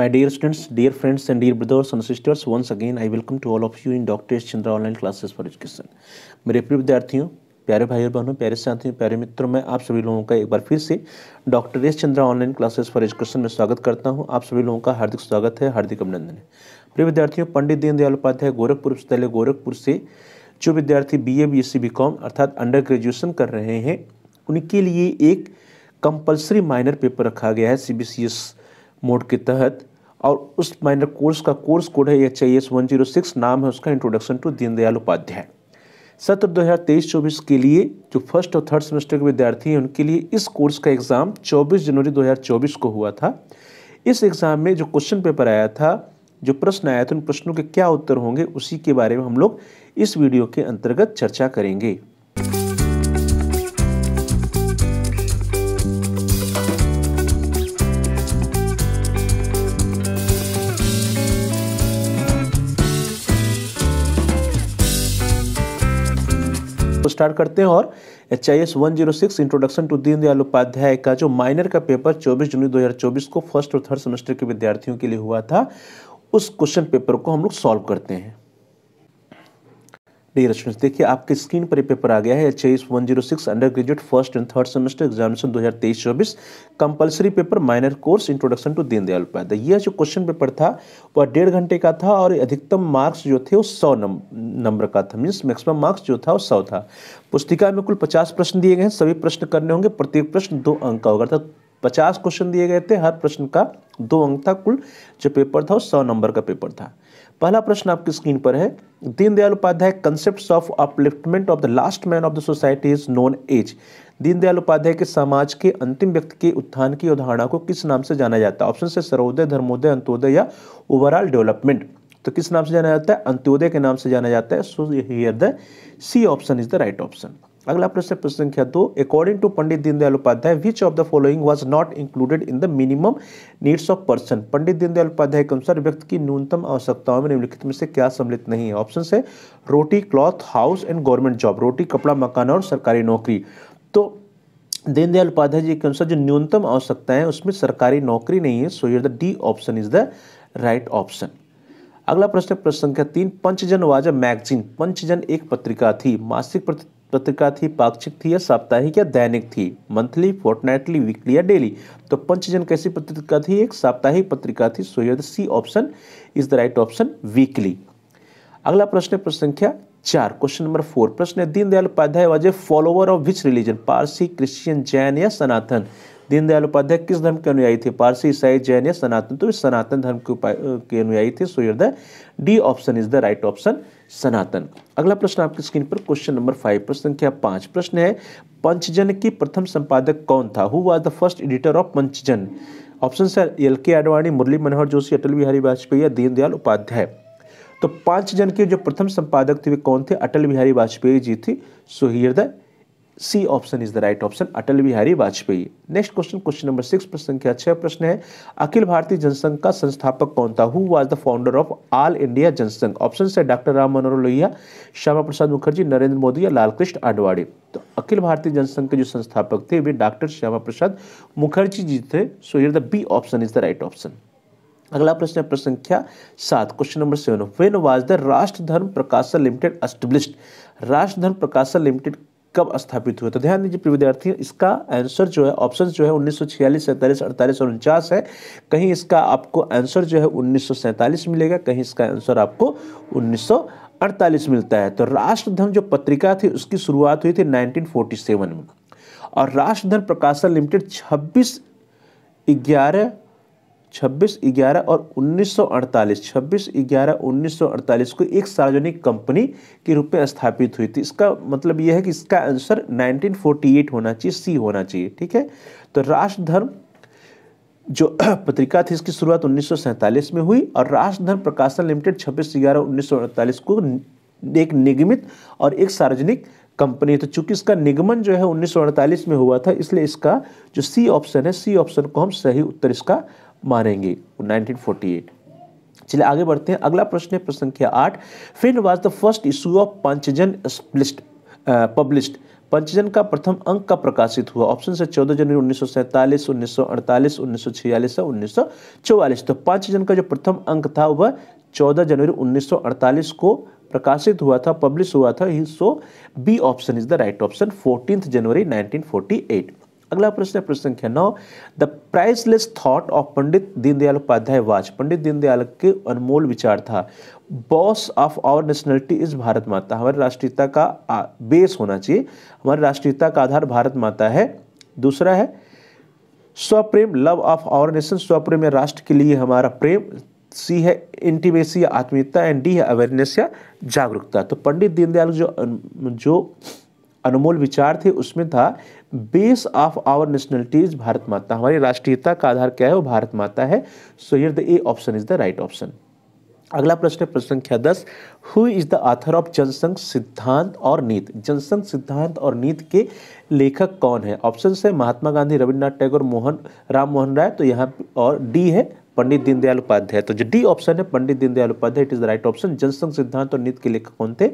My dear students, dear friends and dear brothers and sisters, once again I welcome to all of you in Dr. S. Chandra online classes for education. मेरे प्रिय विद्यार्थियों प्यारे भाई और बहनों प्यारे साथियों प्यारे मित्रों मैं आप सभी लोगों का एक बार फिर से doctor S Chandra online classes for education में स्वागत करता हूं आप सभी लोगों का हार्दिक स्वागत है हार्दिक अभिनंदन है प्रिय विद्यार्थियों पंडित दीनदयाल उपाध्याय गोरखपुर विश्वविद्यालय गोरखपुर से जो विद्यार्थी B A B S C B com अर्थात अंडर ग्रेजुएशन कर रहे हैं उनके लिए एक कंपल्सरी माइनर पेपर रखा गया है C B C S mode के तहत और उस माइनर कोर्स का कोर्स कोड है H I S one zero six नाम है उसका इंट्रोडक्शन टू दीनदयाल उपाध्याय सत्र दो हज़ार तेईस चौबीस के लिए जो फर्स्ट और थर्ड सेमेस्टर के विद्यार्थी हैं उनके लिए इस कोर्स का एग्ज़ाम चौबीस जनवरी दो हज़ार चौबीस को हुआ था इस एग्ज़ाम में जो क्वेश्चन पेपर आया था जो प्रश्न आया था उन प्रश्नों के क्या उत्तर होंगे उसी के बारे में हम लोग इस वीडियो के अंतर्गत चर्चा करेंगे स्टार्ट करते हैं और H I S one zero six introduction to Deendayal Upadhyay का जो माइनर का पेपर 24 जनवरी 2024 को फर्स्ट और थर्ड सेमेस्टर के विद्यार्थियों के लिए हुआ था उस क्वेश्चन पेपर को हम लोग सॉल्व करते हैं डियर स्टूडेंट्स देखिए आपके स्क्रीन पर ये पेपर आ गया है H S one zero six under graduate first and third semester examination दो हज़ार तेईस चौबीस compulsory paper minor course introduction to Deendayal Upadhyay यह जो क्वेश्चन पेपर था वह डेढ़ घंटे का था और अधिकतम मार्क्स जो थे वो सौ नंबर का था मीन्स मैक्सिमम मार्क्स जो था वो सौ था पुस्तिका में कुल पचास प्रश्न दिए गए हैं सभी प्रश्न करने होंगे प्रत्येक प्रश्न दो अंक का होगा अर्थात पचास क्वेश्चन दिए गए थे हर प्रश्न का दो अंक था कुल जो पेपर था वो सौ नंबर का पेपर था पहला प्रश्न आपकी स्क्रीन पर है Deendayal Upadhyay concept of upliftment of the last man of the society is known as Deendayal Upadhyay के समाज के अंतिम व्यक्ति के उत्थान की अवधारणा को किस नाम से जाना जाता है ऑप्शन से सर्वोदय धर्मोदय अंत्योदय या ओवरऑल डेवलपमेंट तो किस नाम से जाना जाता है अंत्योदय के नाम से जाना जाता है so here the C option is the right option अगला प्रश्न प्रश्न संख्या दो according to Pandit Deendayal Upadhyay which of the following was not included in the minimum needs of person Pandit Deendayal Upadhyay के अनुसार व्यक्ति की न्यूनतम आवश्यकताओं में निम्नलिखित में से क्या सम्मिलित नहीं है ऑप्शन है roti cloth house and government job रोटी कपड़ा मकान और सरकारी नौकरी तो दीनदयाल उपाध्याय जी के अनुसार जो न्यूनतम आवश्यकताएं उसमें सरकारी नौकरी नहीं है so here the D option is the right option अगला प्रश्न प्रश्न संख्या तीन पंचजन वाज अ मैगजीन पंचजन एक पत्रिका थी मासिक पत्रिका थी पाक्षिक थी या साप्ताहिक या दैनिक थी मंथली फोर्टनाइटली वीकली या डेली तो पंचजन कैसी पत्रिका थी एक साप्ताहिक पत्रिका थी so your C option is the right option weekly अगला प्रश्न है प्रश्न संख्या चार क्वेश्चन नंबर फोर प्रश्न है Deendayal Upadhyay was a follower of which religion Parsi Christian Jain या सनातन दीनदयाल उपाध्याय किस धर्म के अनुयायी थे पारसी ईसाई जैन या सनातन तो सनातन धर्म के उपाय के अनुयायी थे so your the D option is the right option Sanatan अगला प्रश्न आपकी स्क्रीन पर क्वेश्चन नंबर फाइव प्रश्न संख्या पांच प्रश्न है पंचजन की प्रथम संपादक कौन था who was the first editor of Panchjanya option sir L K Advani मुरली मनोहर जोशी अटल बिहारी वाजपेयी या दीनदयाल उपाध्याय तो पांच जन के जो प्रथम संपादक थे वे कौन थे अटल बिहारी वाजपेयी जी थी सुहृदय C option is the right option Atal Bihari Vajpayee next question question number six प्रश्न संख्या छह प्रश्न है अखिल भारतीय जनसंघ का संस्थापक कौन था who was the founder of all India Jansangh option है डॉक्टर राम मनोहर लोहिया श्यामा प्रसाद मुखर्जी नरेंद्र मोदी या लालकृष्ण आडवाणी तो अखिल भारतीय जनसंघ के जो संस्थापक थे वे डॉक्टर श्यामा प्रसाद मुखर्जी जी थे so here the B option is the right option अगला प्रश्न है प्रश्न संख्या सात question number seven when was the Rashtra Dharma प्रकाशन लिमिटेड एस्टेब्लिश्ड राष्ट्र धर्म प्रकाशन लिमिटेड कब स्थापित हुए तो ध्यान दीजिए प्रिय विद्यार्थी इसका आंसर जो है ऑप्शन जो है उन्नीस सौ छियालीस सैंतालीस अड़तालीस और उनचास है कहीं इसका आपको आंसर जो है उन्नीस सौ सैंतालीस मिलेगा कहीं इसका आंसर आपको उन्नीस सौ अड़तालीस मिलता है तो राष्ट्रधन जो पत्रिका थी उसकी शुरुआत हुई थी 1947 में और राष्ट्रधन प्रकाशन लिमिटेड छब्बीस ग्यारह 26 ग्यारह और 1948 26 ग्यारह 1948 को एक सार्वजनिक कंपनी के रूप में स्थापित हुई थी इसका मतलब यह है कि इसका आंसर 1948 होना चाहिए सी होना चाहिए ठीक है तो राष्ट्रधर्म जो पत्रिका थी इसकी शुरुआत 1947 में हुई और राष्ट्रधर्म प्रकाशन लिमिटेड 26 ग्यारह 1948 को एक निगमित और एक सार्वजनिक कंपनी तो चूंकि इसका निगमन जो है उन्नीस में हुआ था इसलिए इसका जो सी ऑप्शन है सी ऑप्शन को हम सही उत्तर इसका मारेंगे 1948 चलिए आगे बढ़ते हैं अगला प्रश्न है प्रश्न संख्या आठ when was the first issue of Panchjanya स्प्लिस्ट पब्लिश्ड पंचजन का प्रथम अंक कब प्रकाशित हुआ ऑप्शन से 14 जनवरी उन्नीस सौ सैंतालीस उन्नीस सौ अड़तालीस उन्नीस सौ छियालीस और उन्नीस सौ चौवालीस तो पंचजन का जो प्रथम अंक था वह 14 जनवरी 1948 को प्रकाशित हुआ था पब्लिश हुआ था so B option is the right option fourteen January 1948 अगला प्रश्न है प्रश्न संख्या नौ the priceless thought of Pandit Deendayal Upadhyay वाच पंडित दीनदयाल के अनमोल विचार था base of our nationality is Bharat Mata हमारे राष्ट्रीयता का बेस होना चाहिए हमारे राष्ट्रीयता का आधार भारत माता है दूसरा है स्वप्रेम लव ऑफ आवर नेशन स्वप्रेम या राष्ट्र के लिए हमारा प्रेम सी है इंटीमेसी या आत्मीयता एंड डी है अवेयरनेस या जागरूकता तो पंडित दीनदयाल जो जो अनमोल विचार थे उसमें था base of our nationality Bharat Mata हमारी राष्ट्रीयता का आधार क्या है वो भारत माता है so here the A option is the right option अगला प्रश्न है प्रश्न संख्या दस who is the author of Jansangh Siddhant aur नीत जनसंघ सिद्धांत और नीत के लेखक कौन है ऑप्शन है महात्मा गांधी रविन्द्रनाथ टैगोर मोहन राम मोहन राय तो यहाँ और डी है पंडित दीनदयाल उपाध्याय तो जो डी ऑप्शन है Pandit Deendayal Upadhyay it is the right option Jansangh Siddhant aur नीत के लेखक कौन थे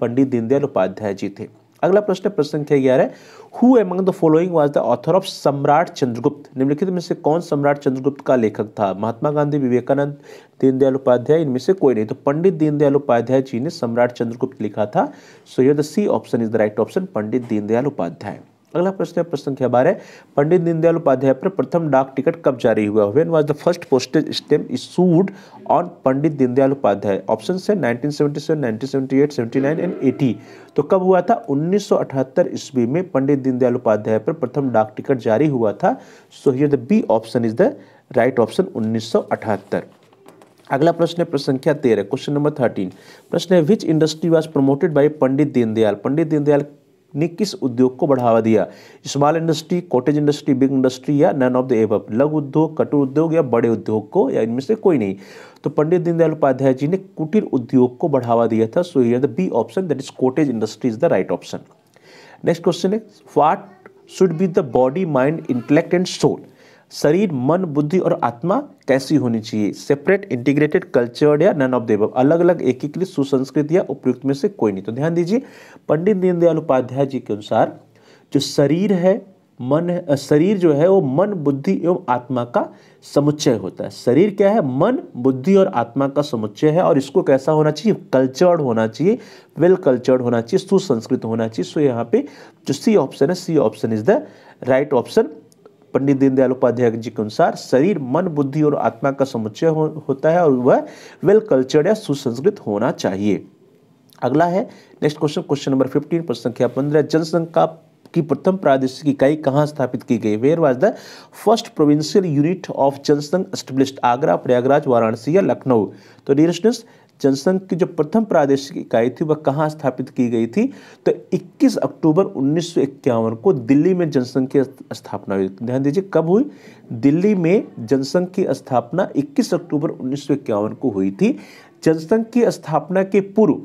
पंडित दीनदयाल उपाध्याय जी थे अगला प्रश्न प्रश्न संख्या ग्यारह who among the following was the author of Samrat Chandragupta निम्नलिखित में से कौन सम्राट चंद्रगुप्त का लेखक था महात्मा गांधी विवेकानंद दीनदयाल उपाध्याय इनमें से कोई नहीं तो पंडित दीनदयाल उपाध्याय जी ने सम्राट चंद्रगुप्त लिखा था so here the C option is the right option Pandit Deendayal Upadhyay अगला प्रश्न है प्रश्न संख्या बारह पंडित दीनदयाल उपाध्याय पर प्रथम डाक टिकट कब जारी हुआ when was the first postage stamp issued on Pandit Deendayal Upadhyay option है 1977, 1978, 79 एंड 80 तो कब हुआ था 1978 ईस्वी में पंडित दीनदयाल उपाध्याय पर प्रथम डाक टिकट जारी हुआ था so here the B option is the right option उन्नीस अगला प्रश्न है प्रश्न संख्या तेरह क्वेश्चन नंबर थर्टीन प्रश्न है which industry was promoted by Pandit Deendayal Pandit Deendayal ने किस उद्योग को बढ़ावा दिया small industry cottage industry big industry या नन ऑफ द एब लघु उद्योग कटु उद्योग या बड़े उद्योग को या इनमें से कोई नहीं तो पंडित दीनदयाल उपाध्याय जी ने कुटीर उद्योग को बढ़ावा दिया था सो ये the B option that is cottage industry is the right option next question है what should be the body mind intellect and soul शरीर मन बुद्धि और आत्मा कैसी होनी चाहिए सेपरेट इंटीग्रेटेड कल्चर्ड या नन ऑफ देव अलग अलग एकीकृत सुसंस्कृत या उपयुक्त में से कोई नहीं तो ध्यान दीजिए पंडित दीनदयाल उपाध्याय जी के अनुसार जो शरीर है मन शरीर जो है वो मन बुद्धि एवं आत्मा का समुच्चय होता है शरीर क्या है मन बुद्धि और आत्मा का समुच्चय है और इसको कैसा होना चाहिए कल्चर्ड होना चाहिए वेल कल्चर्ड होना चाहिए सुसंस्कृत होना चाहिए सो यहाँ पे जो सी ऑप्शन है C option is the right option Pandit Deendayal Upadhyay ji के अनुसार शरीर मन बुद्धि और आत्मा का समुच्चय हो, होता है और वह वेल कल्चर्ड या सुसंस्कृत होना चाहिए अगला है next question question number fifteen प्रश्न संख्या पंद्रह जनसंख्या की प्रथम प्रादेशिक इकाई कहाँ स्थापित की गई where was the first provincial unit of Jansangh established Agra Prayagraj Varanasi या लखनऊ तो डियर स्टूडेंट्स जनसंघ की जो प्रथम प्रादेशिक इकाई थी वह कहाँ स्थापित की गई थी तो 21 अक्टूबर उन्नीस को दिल्ली में जनसंघ की स्थापना हुई तो ध्यान दीजिए कब हुई दिल्ली में जनसंघ की स्थापना 21 अक्टूबर उन्नीस को हुई थी जनसंघ की स्थापना के पूर्व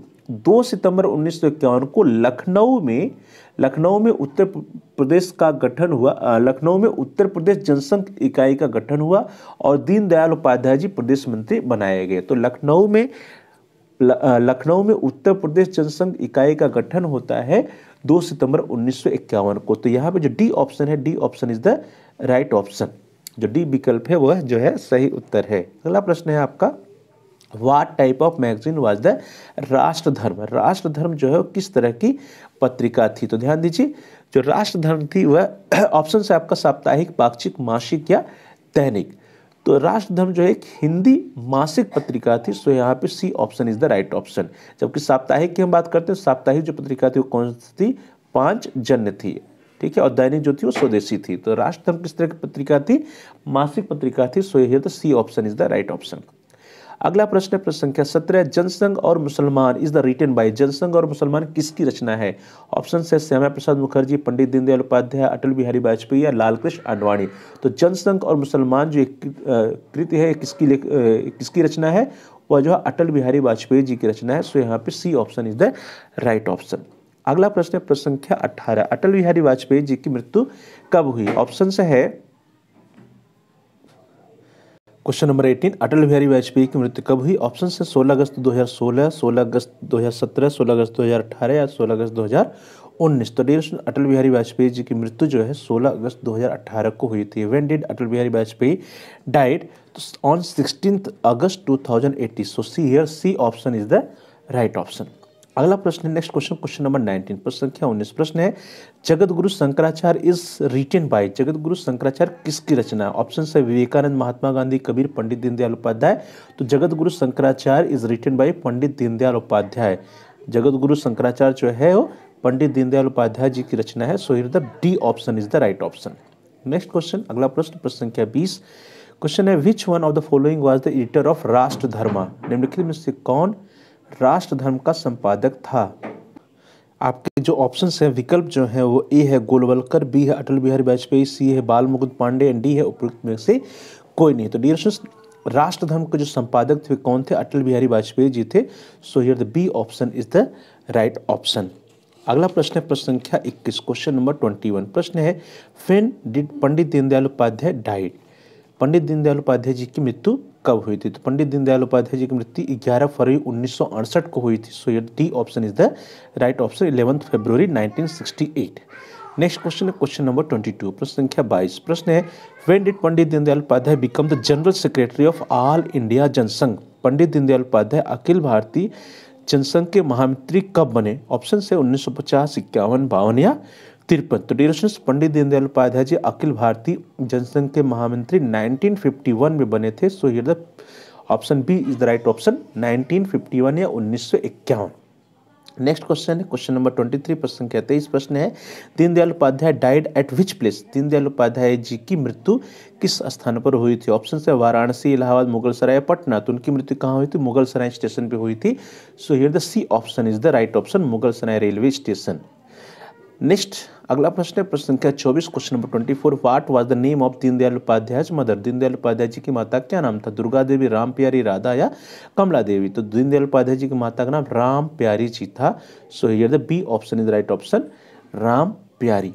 2 सितंबर उन्नीस को लखनऊ में लखनऊ में उत्तर प्रदेश का गठन हुआ लखनऊ में उत्तर प्रदेश जनसंघ इकाई का गठन हुआ और दीनदयाल उपाध्याय जी प्रदेश मंत्री बनाए गए तो लखनऊ में लखनऊ में उत्तर प्रदेश जनसंघ इकाई का गठन होता है 2 सितंबर उन्नीस को तो यहाँ पे जो डी ऑप्शन है D option is the right option जो डी विकल्प है वह जो है सही उत्तर है अगला प्रश्न है आपका what type of magazine was the Rashtra Dharma राष्ट्र धर्म जो है किस तरह की पत्रिका थी तो ध्यान दीजिए जो राष्ट्र धर्म थी वह ऑप्शन से आपका साप्ताहिक पाक्षिक मासिक या दैनिक तो राष्ट्रधर्म जो है एक हिंदी मासिक पत्रिका थी सो यहाँ पे C option is the right option जबकि साप्ताहिक की हम बात करते हैं साप्ताहिक जो पत्रिका थी वो कौन सी थी पांच जन्य थी ठीक है और दैनिक जो थी वो स्वदेशी थी तो राष्ट्रधर्म किस तरह की पत्रिका थी मासिक पत्रिका थी सो यह C option is the right option अगला प्रश्न है प्रश्न संख्या सत्रह जनसंघ और Musalman is the written by Jansangh और मुसलमान किसकी रचना है ऑप्शन है श्यामा प्रसाद मुखर्जी पंडित दीनदयाल उपाध्याय अटल बिहारी वाजपेयी या लालकृष्ण आडवाणी तो जनसंघ और मुसलमान जो एक कृति है किसकी किसकी रचना है वह जो है अटल बिहारी वाजपेयी जी की रचना है सो यहाँ पे C option is the right option अगला प्रश्न है प्रश्न संख्या अट्ठारह अटल बिहारी वाजपेयी जी की मृत्यु कब हुई ऑप्शन है क्वेश्चन नंबर 18 अटल बिहारी वाजपेयी की मृत्यु कब हुई ऑप्शन है 16 अगस्त 2016, 16 अगस्त 2017, 16 अगस्त 2018 या 16 अगस्त 2019 तो डियर अटल बिहारी वाजपेयी जी की मृत्यु जो है 16 अगस्त 2018 को हुई थी when did Atal Bihari Vajpayee died on sixteen August eighteen so C here C option is the right option अगला प्रश्न next question question number nineteen प्रश्न संख्या उन्नीस प्रश्न है जगत Guru Shankaracharya is written bye जगत गुरु शंकराचार्य किसकी रचना है ऑप्शन है विवेकानंद महात्मा गांधी कबीर पंडित दीनदयाल उपाध्याय तो Jagat Guru Shankaracharya is written by Pandit Deendayal Upadhyay Jagat Guru Shankaracharya जो है वो पंडित दीनदयाल उपाध्याय जी की रचना है so here the D option is the right option next question अगला प्रश्न प्रश्न संख्या बीस क्वेश्चन है which one of the following was the editor of Rashtra Dharma निम्नलिखित में से कौन राष्ट्र धर्म का संपादक था आपके जो ऑप्शन हैं विकल्प जो हैं वो ए है गोलवलकर बी है अटल बिहारी वाजपेयी सी है बाल मुकुंद पांडे एंड डी है उपयुक्त में से कोई नहीं तो डी राष्ट्र धर्म के जो संपादक थे कौन थे अटल बिहारी वाजपेयी जी थे so here the B option is the right option अगला प्रश्न है प्रश्न संख्या 21 क्वेश्चन नंबर 21 प्रश्न है when did Pandit Deendayal Upadhyay died Pandit Deendayal Upadhyay ji की मृत्यु कब हुई थी तो पंडित दीनदयाल उपाध्याय जी की मृत्यु 11 फरवरी उन्नीस को हुई थी सो ये D option is the right option eleventh February 1968 next question है क्वेश्चन नंबर 22 प्रश्न संख्या 22 प्रश्न है when did Pandit Deendayal Upadhyay become the general secretary of all India Jansangh Pandit Deendayal Upadhyay Akhil Bharatiya Jansangh के महामित्री कब बने ऑप्शन से उन्नीस सौ पचास बावन या तिरपन तो पंडित दीनदयाल उपाध्याय जी अखिल भारतीय जनसंघ के महामंत्री 1951 में बने थे so here the option B is the right option 1951 या उन्नीस नेक्स्ट क्वेश्चन है क्वेश्चन नंबर ट्वेंटी थ्री प्रश्न कहते हैं इस प्रश्न है Deendayal Upadhyay died at which place Deendayal Upadhyay ji की मृत्यु किस स्थान पर हुई थी ऑप्शन है वाराणसी इलाहाबाद मुगल सराय पटना तो उनकी मृत्यु कहाँ हुई थी मुगल सराय स्टेशन पे हुई थी so here the C option is the right option Mughalsarai railway station next अगला प्रश्न है प्रश्न संख्या चौबीस question number twenty four what was the name of Deendayal Upadhyay mother Deendayal Upadhyay ji की माता क्या नाम था दुर्गा देवी राम प्यारी राधा या कमला देवी तो दीनदयाल उपाध्याय जी की माता का नाम राम प्यारी जी था so here the B option is right option Ram Pyari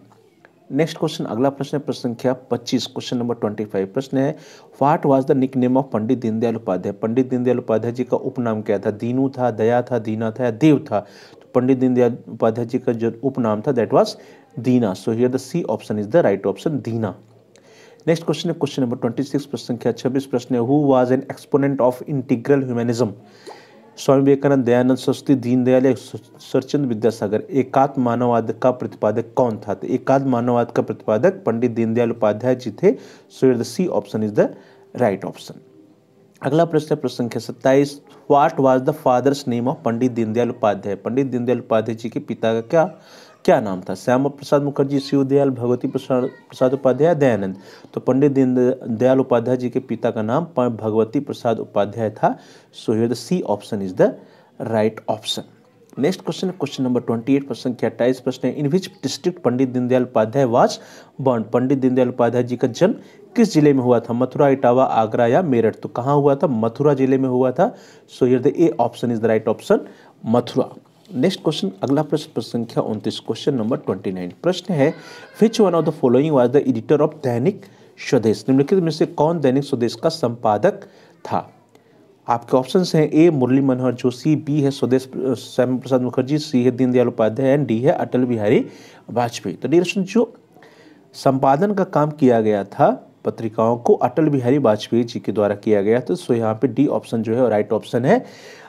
next question अगला प्रश्न है प्रश्न संख्या 25 क्वेश्चन नंबर 25 प्रश्न है what was the nickname of Pandit Deendayal Upadhyay Pandit Deendayal Upadhyay ji का उपनाम क्या था दीनू था दया था दीना था या देव था तो पंडित दीनदयाल उपाध्याय जी का जो उपनाम था that was Deena so here the C option is the right option Deena next question है क्वेश्चन नंबर ट्वेंटी सिक्स प्रश्न संख्या छब्बीस प्रश्न है who was an exponent of integral humanism Swami Vivekananda Dayanand Saraswati Deendayal या सरचंद विद्यासागर एकात्म मानववाद का प्रतिपादक कौन था तो एकात्म मानववाद का प्रतिपादक पंडित दीनदयाल उपाध्याय जी थे so the C option is the right option अगला प्रश्न है प्रश्न संख्या सत्ताईस what was the father's name of Pandit Deendayal Upadhyay Pandit Deendayal Upadhyay ji के पिता का क्या क्या नाम था श्यामा प्रसाद मुखर्जी शिव दयाल भगवती प्रसाद प्रसाद उपाध्याय दयानंद तो पंडित दीन दयाल उपाध्याय जी के पिता का नाम भगवती प्रसाद उपाध्याय था so here the C option is the right option next question question number twenty eight प्रश्न के अट्ठाईस प्रश्न है in which district Pandit Deendayal Upadhyay was born Pandit Deendayal Upadhyay ji का जन्म किस जिले में हुआ था मथुरा इटावा आगरा या मेरठ तो कहाँ हुआ था मथुरा जिले में हुआ था so here the A option is the right option Mathura next question अगला प्रश्न प्रश्न संख्या उनतीस क्वेश्चन नंबर ट्वेंटी नाइन प्रश्न है which one of the following was the editor of Dainik Swadesh निम्नलिखित में से कौन दैनिक स्वदेश का संपादक था आपके ऑप्शन हैं ए मुरली मनोहर जोशी बी है स्वदेश श्याम प्रसाद मुखर्जी सी है दीनदयाल उपाध्याय एंड डी है अटल बिहारी वाजपेयी तो डियर जो संपादन का काम किया गया था पत्रिकाओं को अटल बिहारी वाजपेयी जी के द्वारा किया गया था सो तो यहाँ पे डी ऑप्शन जो है राइट ऑप्शन है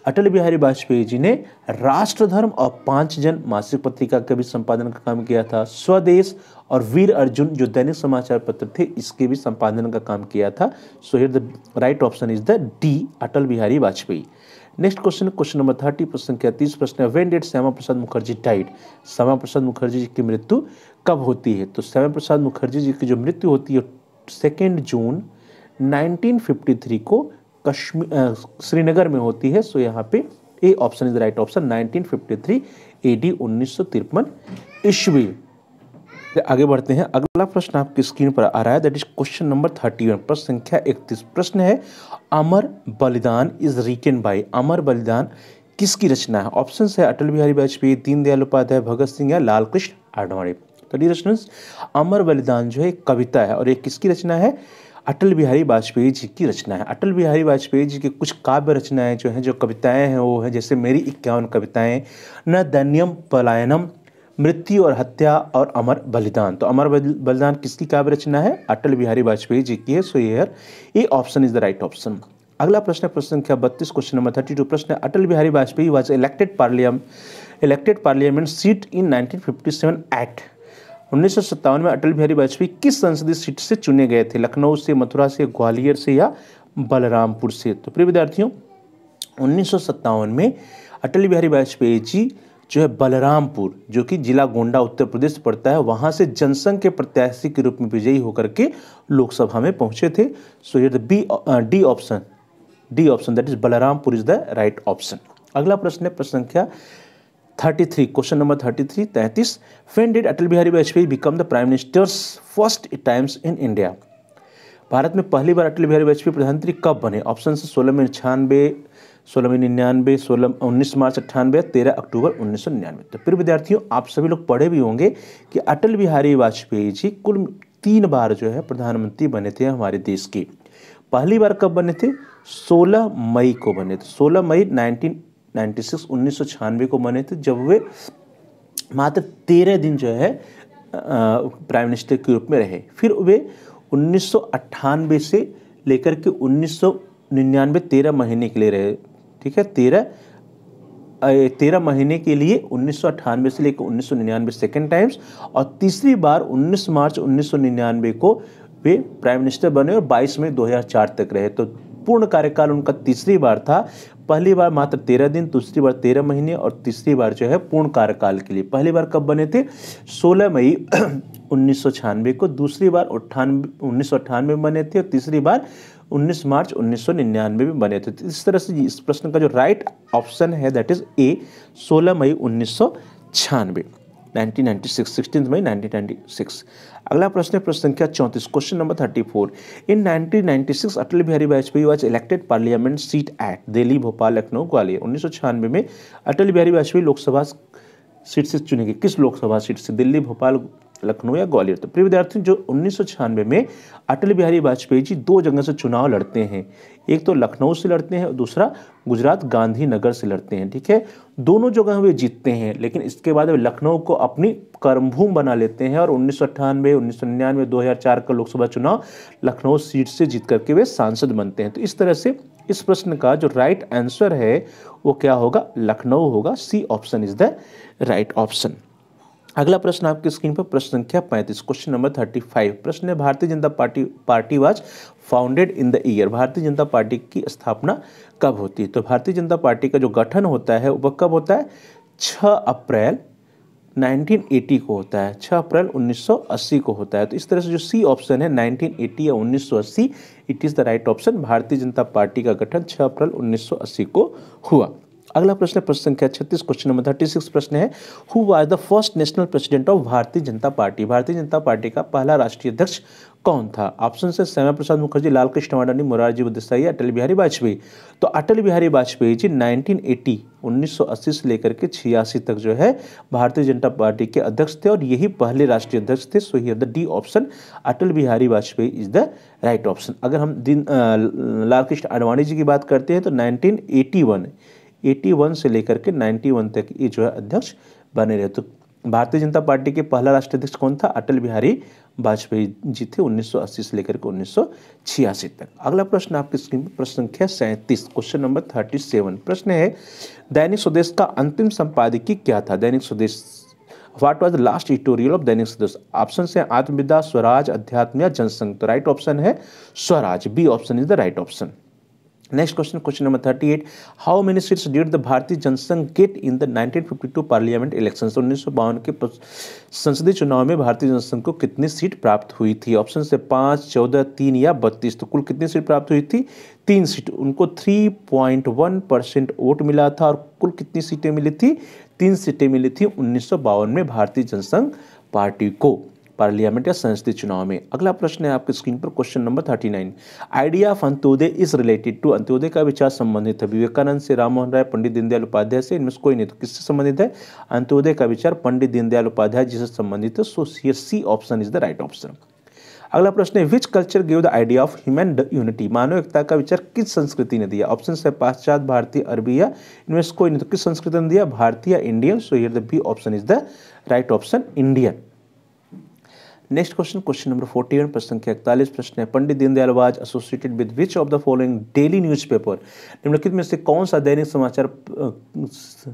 अटल बिहारी वाजपेयी जी ने राष्ट्रधर्म और पांच जन मासिक पत्रिका का भी संपादन का काम किया था स्वदेश और वीर अर्जुन जो दैनिक समाचार पत्र थे इसके भी संपादन का काम किया था so here the right option is the D Atal Bihari Vajpayee next question question number thirty प्रश्न क्या तीस प्रश्न है when did Shyama Prasad Mukherjee died Shyama Prasad Mukherjee ji की मृत्यु कब होती है तो श्यामा प्रसाद मुखर्जी जी की जो मृत्यु होती है सेकेंड जून 1953 को कश्मीर श्रीनगर में होती है सो यहाँ पे A option is right option 1953 fifty AD उन्नीस ईस्वी तो आगे बढ़ते हैं अगला प्रश्न आपकी स्क्रीन पर आ रहा है that is question number thirty one प्रश्न संख्या इकतीस प्रश्न है अमर बलिदान इज रिटेन बाय अमर बलिदान किसकी रचना है ऑप्शन है अटल बिहारी वाजपेयी दीनदयाल उपाध्याय भगत सिंह या लालकृष्ण आडवाणी तो अमर बलिदान जो है कविता है और ये किसकी रचना है अटल बिहारी वाजपेयी जी की रचना है अटल बिहारी वाजपेयी जी की कुछ काव्य रचनाएं जो हैं जो कविताएं हैं वो हैं जैसे मेरी इक्यावन कविताएं न दैन्यम पलायनम मृत्यु और हत्या और अमर बलिदान तो अमर बलिदान किसकी काव्य रचना है अटल बिहारी वाजपेयी जी की है सो ये ये option is the right option अगला प्रश्न है प्रश्न संख्या बत्तीस क्वेश्चन नंबर थर्टी टू प्रश्न Atal Bihari Vajpayee was elected parliament elected parliament seat in nineteen act उन्नीस में अटल बिहारी वाजपेयी किस संसदीय सीट से चुने गए थे लखनऊ से मथुरा से ग्वालियर से या बलरामपुर से तो प्रिय विद्यार्थियों उन्नीस में अटल बिहारी वाजपेयी जी जो है बलरामपुर जो कि जिला गोंडा उत्तर प्रदेश पड़ता है वहां से जनसंघ के प्रत्याशी के रूप में विजयी होकर के लोकसभा में पहुंचे थे सो ये B D option D option that is Balrampur is the right option अगला प्रश्न है प्रश्न संख्या thirty question number thirty three तैंतीस when did Atal Bihari Vajpayee become the prime minister's first times in India Bharat में पहली बार अटल बिहारी वाजपेयी प्रधानमंत्री कब बने ऑप्शन से सोलह में छियानवे सोलह में निन्यानवे सोलह उन्नीस मार्च अट्ठानवे तेरह अक्टूबर उन्नीस सौ निन्यानवे तो फिर विद्यार्थियों आप सभी लोग पढ़े भी होंगे कि अटल बिहारी वाजपेयी जी कुल तीन बार जो है प्रधानमंत्री बने थे हमारे देश के पहली बार कब बने थे सोलह मई को बने थे सोलह मई नाइनटीन नाइन्टी सिक्स उन्नीस सौ को बने थे जब वे मात्र तेरह दिन जो है प्राइम मिनिस्टर के रूप में रहे फिर वे उन्नीस से लेकर के उन्नीस सौ निन्यानवे तेरह महीने के लिए रहे ठीक है तेरह तेरह महीने के लिए उन्नीस से लेकर उन्नीस सौ निन्यानवे सेकेंड टाइम्स और तीसरी बार 19 मार्च उन्नीस को वे प्राइम मिनिस्टर बने और 22 मई 2004 तक रहे तो पूर्ण कार्यकाल उनका तीसरी बार था पहली बार मात्र तेरह दिन दूसरी बार तेरह महीने और तीसरी बार जो है पूर्ण कार्यकाल के लिए पहली बार कब बने थे सोलह मई उन्नीस को दूसरी बार अट्ठानवे उन्नीस में बने थे और तीसरी बार 19 मार्च 1999 में बने थे इस तरह से इस प्रश्न का जो राइट ऑप्शन है दैट इज ए 16 मई उन्नीस 1996 मई 1996 अगला प्रश्न है प्रश्न संख्या चौंतीस question number 34 in nineteen Atal Bihari Vajpayee was elected parliament seat at Delhi Bhopal Lucknow Gwalior उन्नीस में अटल बिहारी वाजपेयी लोकसभा सीट से चुने गए किस लोकसभा सीट से दिल्ली भोपाल लखनऊ या ग्वालियर तो प्रिय विद्यार्थियों जो उन्नीस में अटल बिहारी वाजपेयी जी दो जगह से चुनाव लड़ते हैं एक तो लखनऊ से लड़ते हैं और दूसरा गुजरात गांधीनगर से लड़ते हैं ठीक है दोनों जगह वे जीतते हैं लेकिन इसके बाद वे लखनऊ को अपनी कर्मभूमि बना लेते हैं और उन्नीस सौ अट्ठानवे उन्नीस सौ निन्यानवे दो हज़ार चार का लोकसभा चुनाव लखनऊ सीट से जीत करके वे सांसद बनते हैं तो इस तरह से इस प्रश्न का जो राइट आंसर है वो क्या होगा लखनऊ होगा C option is the right option अगला प्रश्न आपकी स्क्रीन पर प्रश्न संख्या पैंतीस क्वेश्चन नंबर थर्टी फाइव प्रश्न है Bharatiya Janata Party party was founded in the year Bharatiya Janata party की स्थापना कब होती है तो भारतीय जनता पार्टी का जो गठन होता है वह कब होता है छः अप्रैल 1980 को होता है 6 अप्रैल 1980 को होता है तो इस तरह से जो सी ऑप्शन है 1980 या 1980 it is the right option Bharatiya Janata party का गठन 6 अप्रैल 1980 को हुआ अगला प्रश्न है प्रश्न संख्या छत्तीस क्वेश्चन नंबर थर्टी सिक्स प्रश्न है who was the first national president of Bharatiya Janata party भारतीय जनता पार्टी का पहला राष्ट्रीय अध्यक्ष कौन था ऑप्शन से श्यामा प्रसाद मुखर्जी लाल कृष्ण आडवाणी मोरारजी देसाई अटल बिहारी वाजपेयी तो अटल बिहारी वाजपेयी जी 1980 1980 से लेकर के छियासी तक जो है भारतीय जनता पार्टी के अध्यक्ष थे और यही पहले राष्ट्रीय अध्यक्ष थे so here the D option Atal Bihari Vajpayee is the right option अगर हम दिन लाल कृष्ण आडवाणी जी की बात करते हैं तो नाइनटीन 81 से लेकर के 91 तक ये जो है अध्यक्ष बने रहे तो भारतीय जनता पार्टी के पहला राष्ट्रीय अध्यक्ष कौन था अटल बिहारी वाजपेयी जी थे 1980 से लेकर के उन्नीस तक अगला प्रश्न आपकी स्क्रीन पर प्रश्न संख्या सैंतीस क्वेश्चन नंबर 37 प्रश्न है दैनिक स्वदेश का अंतिम संपादकीय क्या था Dainik Swadesh what was the last editorial of Dainik Swadesh option से आत्मविद्या स्वराज अध्यात्म या जनसंघ तो राइट ऑप्शन है Swaraj B option is the right option next question question number thirty eight how many seats did the Bharatiya Jansangh get in the 1952 parliament election सौ उन्नीस के संसदीय चुनाव में भारतीय जनसंघ को कितनी सीट प्राप्त हुई थी ऑप्शन से पाँच चौदह तीन या बत्तीस तो कुल कितनी सीट प्राप्त हुई थी तीन सीट उनको three point one percent vote मिला था और कुल कितनी सीटें मिली थी तीन सीटें मिली थी उन्नीस में भारतीय जनसंघ पार्टी को पार्लियामेंट या संसदीय चुनाव में अगला प्रश्न है आपके स्क्रीन पर question number thirty nine idea of Antyodaya is related to Antyodaya का विचार संबंधित है विवेकानंद से राम मोहन राय पंडित दीनदयाल उपाध्याय से इनमें कोई नहीं तो किससे संबंधित है अंत्योदय का विचार पंडित दीनदयाल उपाध्याय जिससे संबंधित है so C option is the right option अगला प्रश्न है which culture give the idea of human unity मानव एकता का विचार किस संस्कृति ने दिया ऑप्शन है पाश्चात भारतीय अरबी या इनमें कोई नहीं तो किस संस्कृति ने दिया भारतीय Indian so here the B option is the right option Indian next question question number forty one प्रश्न संख्या इकतालीस प्रश्न है Pandit Deendayal was associated with which of the following daily newspaper निम्नलिखित में से कौन सा दैनिक समाचार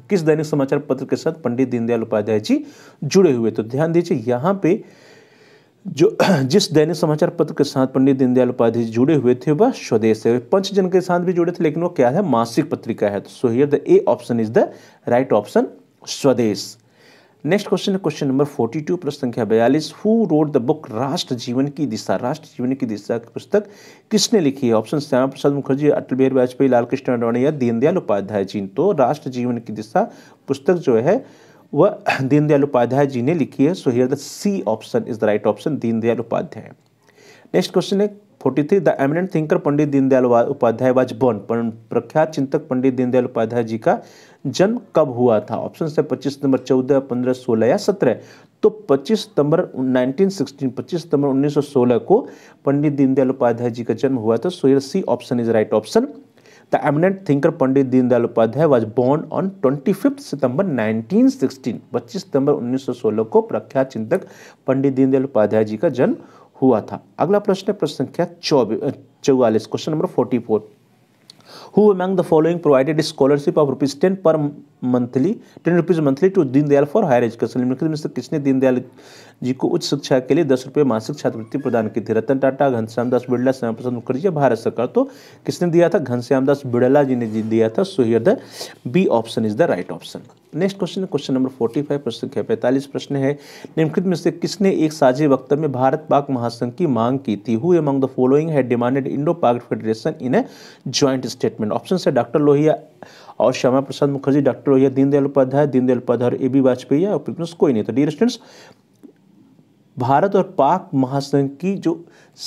किस दैनिक समाचार पत्र के साथ पंडित दीनदयाल उपाध्याय जी जुड़े हुए तो ध्यान दीजिए यहाँ पे जो जिस दैनिक समाचार पत्र के साथ पंडित दीनदयाल उपाध्याय जुड़े हुए थे वह स्वदेश है पंचजन के साथ भी जुड़े थे लेकिन वो क्या है मासिक पत्रिका है तो so here the A option is the right option Swadesh next question है क्वेश्चन नंबर 42 प्रश्न संख्या बयालीस हु रोड द बुक राष्ट्र जीवन की दिशा राष्ट्र जीवन की दिशा की पुस्तक किसने लिखी है ऑप्शन श्यामा प्रसाद मुखर्जी अटल बिहारी वाजपेयी लालकृष्ण आडवाणी या दीनदयाल उपाध्याय जी तो राष्ट्र जीवन की दिशा पुस्तक जो है वह दीनदयाल उपाध्याय जी ने लिखी है so here the C option is the right option Deendayal Upadhyay next question है forty three the eminent thinker Pandit Deendayal Upadhyay was born प्रख्यात चिंतक पंडित दीनदयाल उपाध्याय जी का जन्म कब हुआ था ऑप्शन है पच्चीस सितंबर चौदह पंद्रह सोलह या सत्रह तो 25 सितंबर 1916 25 सितंबर 1916 को पंडित दीनदयाल उपाध्याय जी का जन्म हुआ था so C option is right option the eminent thinker Pandit Deendayal Upadhyay was born on 25 सितंबर 1916 25 सितंबर 1916 को प्रख्यात चिंतक पंडित दीनदयाल उपाध्याय जी का जन्म हुआ था अगला प्रश्न है प्रश्न संख्या चौबीस चौवालीस question number four who among the following provided a scholarship of rupees 10 per monthly ten rupees monthly to Deendayal for higher education निम्नलिखित में से किसने दीनदयाल जी को उच्च शिक्षा के लिए दस रुपये मासिक छात्रवृत्ति प्रदान की थी रतन टाटा घनश्याम दास बिड़ला श्याम प्रसाद मुखर्जी भारत सरकार तो किसने दिया था घनश्याम दास बिड़ला जी ने दिया था so here the B option is the right option next question question number forty five प्रश्न है पैंतालीस प्रश्न है निम्नलिखित में से किसने एक साझे वक्तव्य में भारत पाक महासंघ की मांग की थी हु अमंग द फॉलोइंग है demanded Indo Pak federation in a joint statement option है डॉक्टर लोहिया और श्यामा प्रसाद मुखर्जी डॉक्टर हो लोहिया दीनदयाल उपाध्याय दीनदयाल उपाध्याय ए बी वाजपेयी और पीपल्स कोई नहीं तो डियर स्टूडेंट्स भारत और पाक महासंघ की जो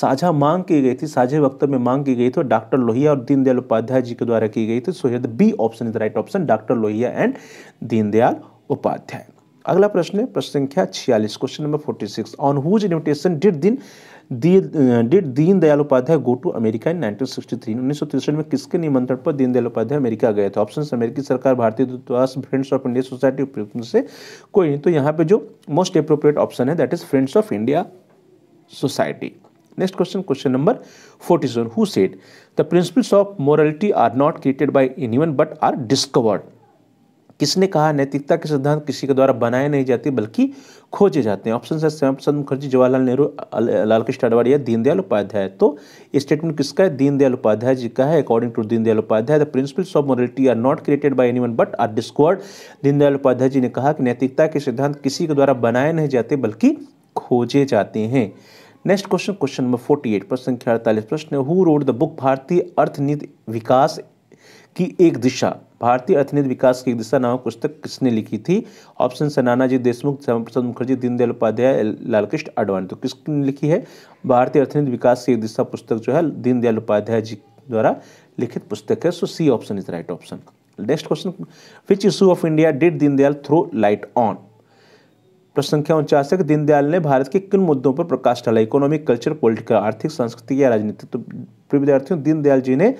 साझा मांग की गई थी साझे वक्त में मांग की गई थी डॉक्टर लोहिया और दीनदयाल उपाध्याय जी के द्वारा की गई थी so here B option is the right option doctor Lohia and Deendayal Upadhyay अगला प्रश्न है प्रश्न संख्या छियालीस question number forty six on whose invitation did दिन did Deendayal Upadhyay go to America in 1963 उन्नीस में किसके निमंत्रण पर दीनदयाल उपाध्याय अमेरिका गए थे ऑप्शन अमेरिकी सरकार भारतीय दूतावास फ्रेंड्स ऑफ इंडिया सोसाइटी से कोई नहीं तो यहाँ पे जो मोस्ट अप्रोप्रिएट ऑप्शन है that is friends of India society next question question number forty seven who said the principles of morality are not created by one but are discovered किसने कहा नैतिकता के सिद्धांत किसी के द्वारा बनाए नहीं जाते बल्कि खोजे जाते हैं ऑप्शन है श्याम प्रसाद मुखर्जी जवाहरलाल नेहरू लाल कृष्ण आडवाणी दीनदयाल उपाध्याय तो स्टेटमेंट किसका है दीनदयाल उपाध्याय जी का है according to Deendayal Upadhyay the principles of morality are not created by anyone but are discovered Deendayal Upadhyay ji ने कहा कि नैतिकता के सिद्धांत किसी के द्वारा बनाए नहीं जाते बल्कि खोजे जाते हैं next question question number forty eight प्रश्न संख्या अड़तालीस प्रश्न हु रोड द बुक भारतीय अर्थनीति विकास कि एक दिशा भारतीय अर्थनीति विकास की एक दिशा नामक पुस्तक किसने लिखी थी ऑप्शन से नानाजी देशमुख श्यामा प्रसाद मुखर्जी दीनदयाल उपाध्याय लालकृष्ण आडवाणी तो किसने लिखी है भारतीय अर्थनीति विकास की एक दिशा पुस्तक जो है दीनदयाल उपाध्याय जी द्वारा लिखित पुस्तक है so C option is right option next question which issue of India did Deendayal throw light on प्रश्न संख्या उनचास है कि दीनदयाल ने भारत के किन मुद्दों पर प्रकाश डाला इकोनॉमिक कल्चर पॉलिटिकल आर्थिक सांस्कृतिक या राजनीतिक तो प्रिय विद्यार्थियों दीनदयाल जी ने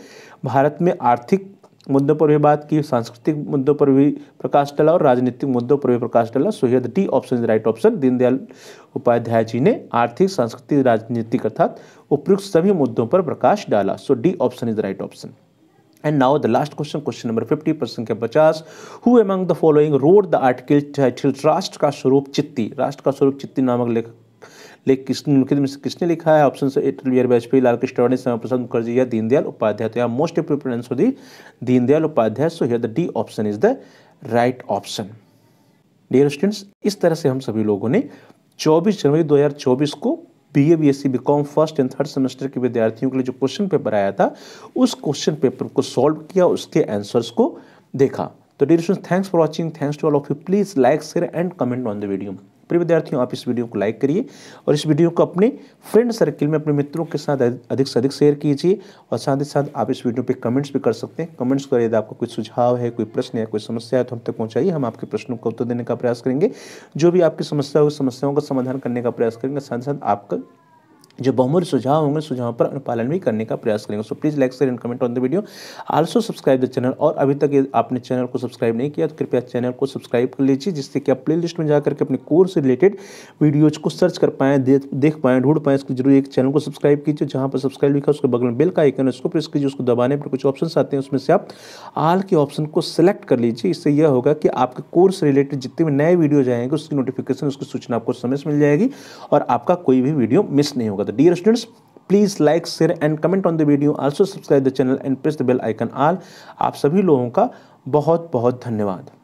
भारत में आर्थिक मुद्दों पर भी बात की सांस्कृतिक मुद्दों पर भी प्रकाश डाला और राजनीतिक मुद्दों पर भी प्रकाश डाला so D option is right option Deendayal Upadhyay ji ने आर्थिक सांस्कृतिक राजनीतिक अर्थात उपयुक्त सभी मुद्दों पर प्रकाश डाला so D option is right option And now the last question, question number fifty प्रश्न के पचास Who among the following wrote the article titled राष्ट्र का स्वरूप चित्ती राष्ट्र का स्वरूप चित्ती नामक लेखक लेख किसने किसने लिखा है ऑप्शन ए अटल बिहारी वाजपेयी लाल कृष्ण श्यामा प्रसाद मुखर्जी या दीनदयाल उपाध्याय तो यहाँ मोस्ट प्रिफरेंस दी Deendayal Upadhyay so here the D option is the right option dear students इस तरह से हम सभी लोगों ने 24 जनवरी 2024 को B A B S C B com first and third semester के विद्यार्थियों के लिए जो क्वेश्चन पेपर आया था उस क्वेश्चन पेपर को सॉल्व किया उसके आंसर्स को देखा तो dear students thanks for watching thanks to all of you please like share and comment on the video प्रिय विद्यार्थियों आप इस वीडियो को लाइक करिए और इस वीडियो को अपने फ्रेंड सर्किल में अपने मित्रों के साथ अधिक से अधिक शेयर कीजिए और साथ ही साथ आप इस वीडियो पर कमेंट्स भी कर सकते हैं कमेंट्स कर यदि आपका कोई सुझाव है कोई प्रश्न या कोई समस्या है तो हम तक पहुँचाइए हम आपके प्रश्नों को उत्तर देने का प्रयास करेंगे जो भी आपकी समस्या हो समस्याओं का समाधान करने का प्रयास करेंगे साथ ही साथ आपका जो बहुमूल्य सुझाव होंगे सुझाव पर अनुपालन भी करने का प्रयास करेंगे so please like share and comment on the video also subscribe the channel और अभी तक आपने चैनल को सब्सक्राइब नहीं किया तो कृपया चैनल को सब्सक्राइब कर लीजिए जिससे कि आप प्ले लिस्ट में जाकर के अपने कोर्स रिलेटेड वीडियोज को सर्च कर पाएँ देख पाए ढूंढ पाएँ इसको जरूर एक चैनल को सब्सक्राइब कीजिए जहाँ पर सब्सक्राइब लिखा उसके बगल में बिल का आइकन उसको प्रेस कीजिए उसको दबाने पर कुछ ऑप्शन आते हैं उसमें से आप आल के ऑप्शन को सिलेक्ट कर लीजिए इससे यह होगा कि आपके कोर्स रिलेटेड जितने भी नए वीडियोज आएंगे उसकी नोटिफिकेशन उसकी सूचना आपको समय से मिल जाएगी और आपका कोई भी वीडियो मिस नहीं होगा होगा तो dear students please like share and comment on the video also subscribe the channel and press the bell icon all आप सभी लोगों का बहुत बहुत धन्यवाद